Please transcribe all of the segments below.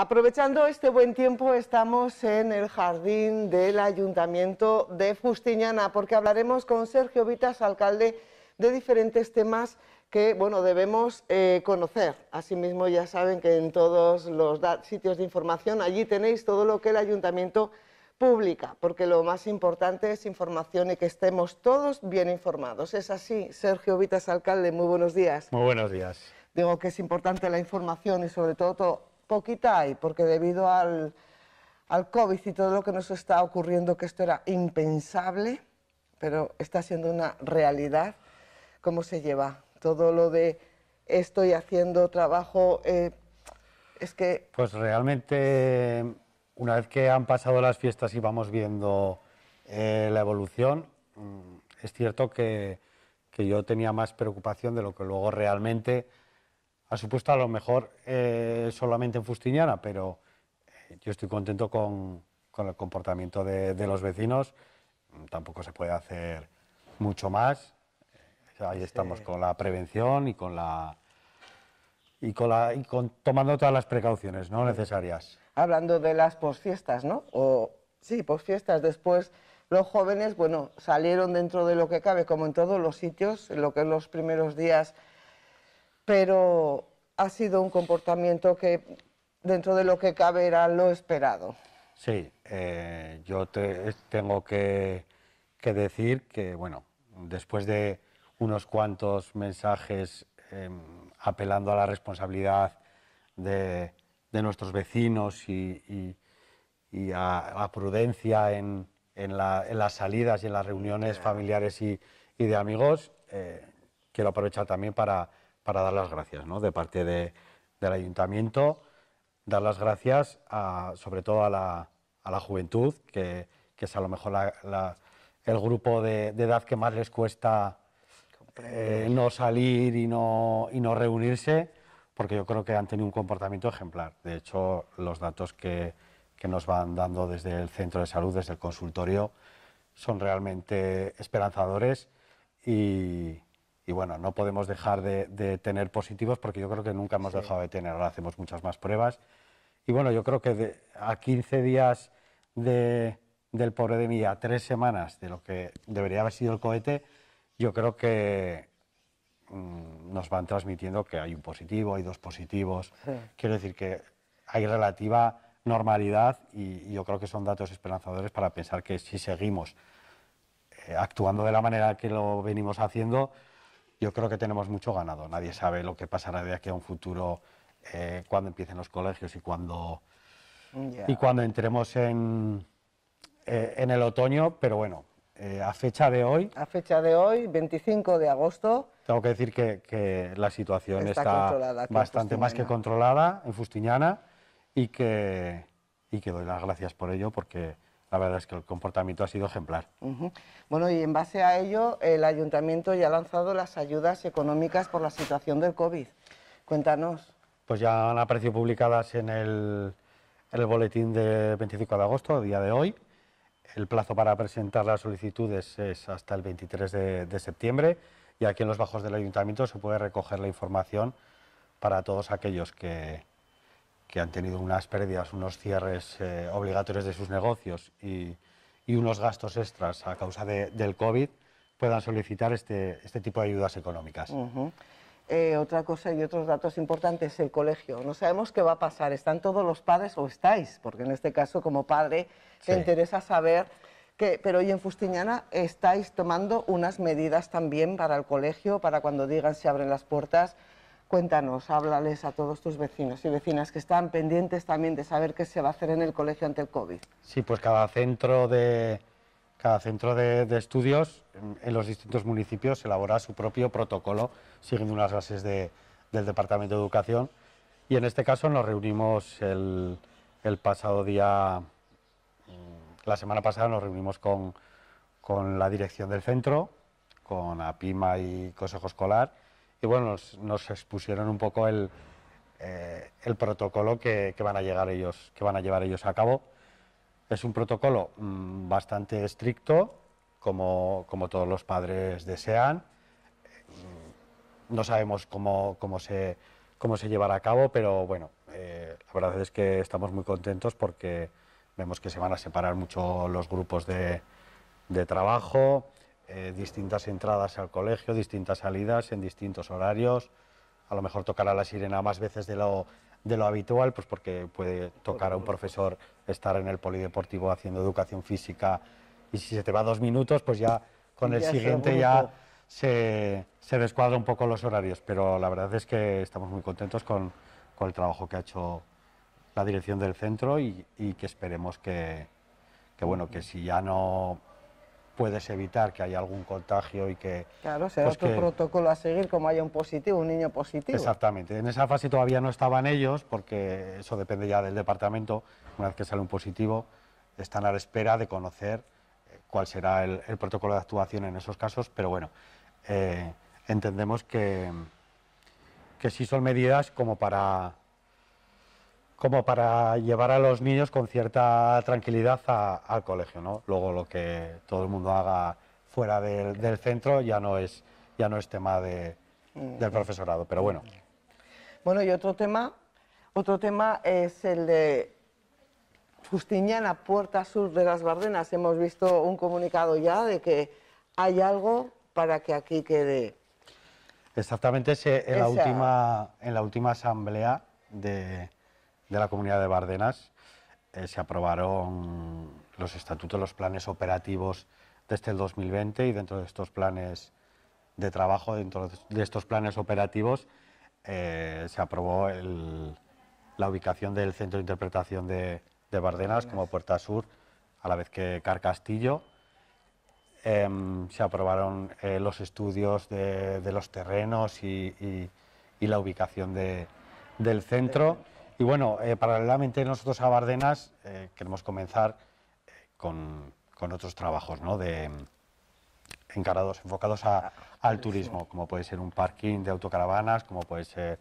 Aprovechando este buen tiempo, estamos en el jardín del Ayuntamiento de Fustiñana, porque hablaremos con Sergio Vitas, alcalde, de diferentes temas que bueno, debemos eh, conocer. Asimismo, ya saben que en todos los sitios de información, allí tenéis todo lo que el Ayuntamiento publica, porque lo más importante es información y que estemos todos bien informados. Es así, Sergio Vitas, alcalde, muy buenos días. Muy buenos días. Digo que es importante la información y sobre todo poquita hay, porque debido al, al COVID y todo lo que nos está ocurriendo, que esto era impensable, pero está siendo una realidad, cómo se lleva todo lo de estoy haciendo trabajo, eh, es que... Pues realmente, una vez que han pasado las fiestas y vamos viendo eh, la evolución, mm, es cierto que, que yo tenía más preocupación de lo que luego realmente ha supuesto a lo mejor eh, solamente en Fustiñana, pero eh, yo estoy contento con, el comportamiento de, los vecinos. Tampoco se puede hacer mucho más. Eh, ahí estamos con la prevención y con la y con tomando todas las precauciones no necesarias. Hablando de las posfiestas, ¿no? O sí, posfiestas después los jóvenes, bueno, salieron dentro de lo que cabe, como en todos los sitios, en lo que en los primeros días pero ha sido un comportamiento que dentro de lo que cabe era lo esperado. Sí, eh, yo eh, tengo que, decir que, bueno, después de unos cuantos mensajes em, apelando a la responsabilidad de, nuestros vecinos y, a, prudencia en, las salidas y en las reuniones familiares y, de amigos, eh, quiero aprovechar también para para dar las gracias, De parte del ayuntamiento, dar las gracias sobre todo a la, juventud, que, es a lo mejor el grupo de, edad que más les cuesta eh, no salir y no, y no reunirse, porque yo creo que han tenido un comportamiento ejemplar. De hecho, los datos que, que nos van dando desde el centro de salud, desde el consultorio, son realmente esperanzadores y, y bueno, no podemos dejar de, tener positivos porque yo creo que nunca hemos dejado de tener, ahora hacemos muchas más pruebas. Y bueno, yo creo que a 15 días del pobre de mí, a tres semanas de lo que debería haber sido el cohete, yo creo que mm, nos van transmitiendo que hay un positivo, hay dos positivos. Quiero decir que hay relativa normalidad y, yo creo que son datos esperanzadores para pensar que si seguimos eh, actuando de la manera que lo venimos haciendo, yo creo que tenemos mucho ganado. Nadie sabe lo que pasará de aquí a un futuro eh, cuando empiecen los colegios y cuando, y cuando entremos en, eh, en el otoño, pero bueno, eh, a fecha de hoy... A fecha de hoy, 25 de agosto... Tengo que decir que, la situación está, bastante más que controlada en Fustiñana y que, y que doy las gracias por ello porque la verdad es que el comportamiento ha sido ejemplar. Bueno, y en base a ello, el ayuntamiento ya ha lanzado las ayudas económicas por la situación del COVID. Cuéntanos. Pues ya han aparecido publicadas en el, boletín del 25 de agosto, día de hoy. El plazo para presentar las solicitudes es hasta el 23 de septiembre y aquí en los bajos del ayuntamiento se puede recoger la información para todos aquellos que, han tenido unas pérdidas, unos cierres eh, obligatorios de sus negocios y, unos gastos extras a causa del COVID, puedan solicitar este, este tipo de ayudas económicas. Eh, otra cosa y otros datos importantes, el colegio. No sabemos qué va a pasar, ¿están todos los padres o estáis? Porque en este caso, como padre, sí. te interesa saber... Que, pero hoy en Fustiñana estáis tomando unas medidas también para el colegio, para cuando digan se abren las puertas, Cuéntanos, háblales a todos tus vecinos y vecinas que están pendientes también de saber qué se va a hacer en el colegio ante el COVID. Sí, pues cada centro de, cada centro de, estudios mm, en, los distintos municipios elabora su propio protocolo siguiendo unas bases del Departamento de Educación y en este caso nos reunimos el, pasado día, mm, la semana pasada nos reunimos con, con la dirección del centro, con APIMA y Consejo Escolar y bueno, nos, expusieron un poco el, eh, protocolo que, van a llegar ellos, que van a llevar ellos a cabo. Es un protocolo mm, bastante estricto, como, todos los padres desean. Mm, no sabemos cómo, cómo, se, llevará a cabo, pero bueno, eh, la verdad es que estamos muy contentos porque vemos que se van a separar mucho los grupos de, de trabajo, eh, distintas entradas al colegio, distintas salidas en distintos horarios. A lo mejor tocará la sirena más veces de lo, de lo habitual, pues porque puede tocar a un profesor estar en el polideportivo haciendo educación física y si se te va dos minutos, pues ya con el siguiente ya se, se descuadra un poco los horarios. Pero la verdad es que estamos muy contentos con, con el trabajo que ha hecho la dirección del centro y, y que esperemos que, que, bueno, que si ya no puedes evitar que haya algún contagio y que... Claro, será pues otro protocolo a seguir como haya un positivo, un niño positivo. Exactamente. En esa fase todavía no estaban ellos, porque eso depende ya del departamento. Una vez que sale un positivo, están a la espera de conocer eh, cuál será el, protocolo de actuación en esos casos, pero bueno, eh, entendemos que, que sí son medidas como para como para llevar a los niños con cierta tranquilidad al colegio, ¿no? Luego lo que todo el mundo haga fuera del, centro ya no es, ya no es tema mm. del profesorado, pero bueno. Bueno, y otro tema, otro tema es el de Justiniana, Puerta Sur de las Bardenas. Hemos visto un comunicado ya de que hay algo para que aquí quede. Exactamente, en, la, última, en la última asamblea de, de la Comunidad de Bardenas eh, se aprobaron los estatutos, los planes operativos desde el 2020 y dentro de estos planes de trabajo, dentro de estos planes operativos, eh, se aprobó la ubicación del Centro de Interpretación de, Bardenas como Puerta Sur, a la vez que Carcastillo. Em, se aprobaron eh, los estudios de, los terrenos y, la ubicación del centro. Y bueno, eh, paralelamente nosotros a Bardenas eh, queremos comenzar eh, con, otros trabajos, De, encarados, enfocados al turismo, como puede ser un parking de autocaravanas, como puede ser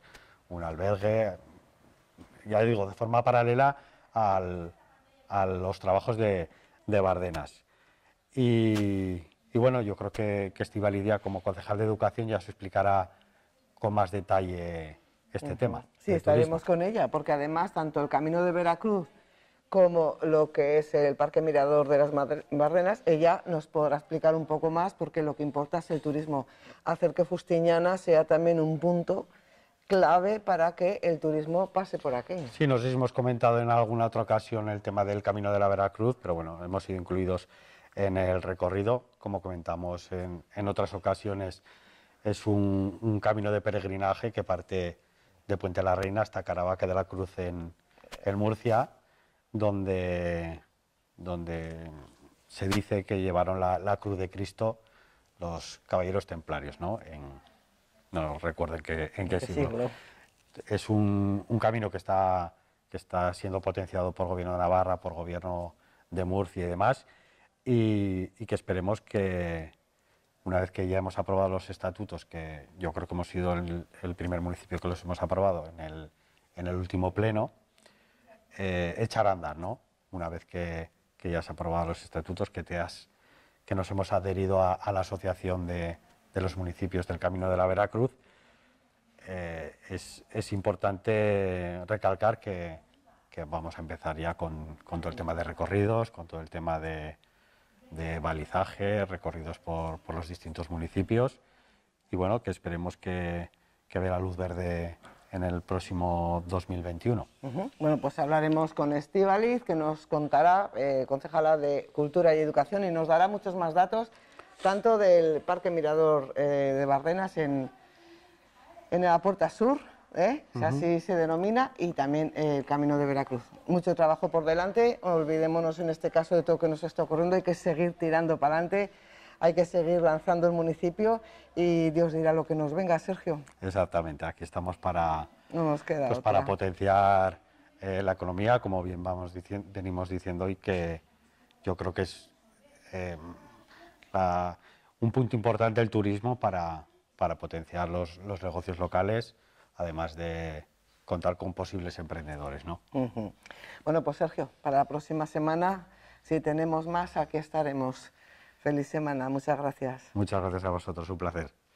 un albergue, ya digo, de forma paralela a los trabajos de, Bardenas. Y, bueno, yo creo que, que Lidia como concejal de Educación, ya se explicará con más detalle este tema. Sí, estaremos con ella, porque además tanto el Camino de Veracruz como lo que es el Parque Mirador de las Barrenas, ella nos podrá explicar un poco más, porque lo que importa es el turismo, hacer que Fustiñana sea también un punto clave para que el turismo pase por aquí. Sí, nos hemos comentado en alguna otra ocasión el tema del Camino de la Veracruz, pero bueno, hemos sido incluidos en el recorrido, como comentamos en, otras ocasiones, es un camino de peregrinaje que parte de Puente de la Reina hasta Caravaca de la Cruz en, Murcia, donde, donde se dice que llevaron la, cruz de Cristo los caballeros templarios, ¿no? En, recuerden que, en qué, siglo. Es un, camino que está, que está siendo potenciado por gobierno de Navarra, por gobierno de Murcia y demás, y que esperemos que, una vez que ya hemos aprobado los estatutos, que yo creo que hemos sido el, primer municipio que los hemos aprobado en el, último pleno, eh, echar a andar, ¿no? Una vez que, ya has aprobado los estatutos, que, que nos hemos adherido a, la Asociación de, los Municipios del Camino de la Veracruz, eh, es, importante recalcar que, vamos a empezar ya con todo el tema de recorridos, con todo el tema de, de balizaje, recorridos por, los distintos municipios y bueno, que esperemos que, que vea la luz verde en el próximo 2021. Bueno, pues hablaremos con Estivaliz, que nos contará, eh, concejala de Cultura y Educación, y nos dará muchos más datos, tanto del Parque Mirador eh, de Bardenas en, en la Puerta Sur, ¿eh? así se denomina, y también eh, el Camino de Veracruz. Mucho trabajo por delante, olvidémonos en este caso de todo lo que nos está ocurriendo, hay que seguir tirando para adelante, hay que seguir lanzando el municipio y Dios dirá lo que nos venga, Sergio. Exactamente, aquí estamos para, pues, para potenciar eh, la economía, como bien vamos venimos diciendo hoy, que yo creo que es em, un punto importante el turismo para, potenciar los, los negocios locales además de contar con posibles emprendedores. ¿no? Bueno, pues Sergio, para la próxima semana, si tenemos más, aquí estaremos. Feliz semana, muchas gracias. Muchas gracias a vosotros, un placer.